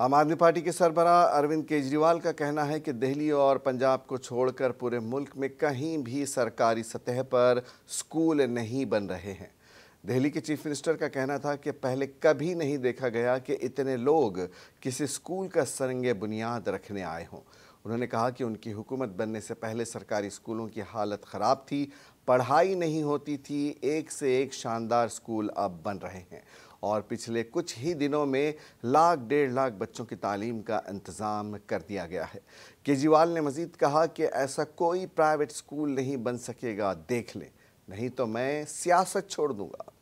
आम आदमी पार्टी के सरबरा अरविंद केजरीवाल का कहना है कि दिल्ली और पंजाब को छोड़कर पूरे मुल्क में कहीं भी सरकारी सतह पर स्कूल नहीं बन रहे हैं दिल्ली के चीफ मिनिस्टर का कहना था कि पहले कभी नहीं देखा गया कि इतने लोग किसी स्कूल का सरंग बुनियाद रखने आए हों उन्होंने कहा कि उनकी हुकूमत बनने से पहले सरकारी स्कूलों की हालत ख़राब थी पढ़ाई नहीं होती थी एक से एक शानदार स्कूल अब बन रहे हैं और पिछले कुछ ही दिनों में लाख डेढ़ लाख बच्चों की तालीम का इंतज़ाम कर दिया गया है केजरीवाल ने मज़ीद कहा कि ऐसा कोई प्राइवेट स्कूल नहीं बन सकेगा देख लें नहीं तो मैं सियासत छोड़ दूँगा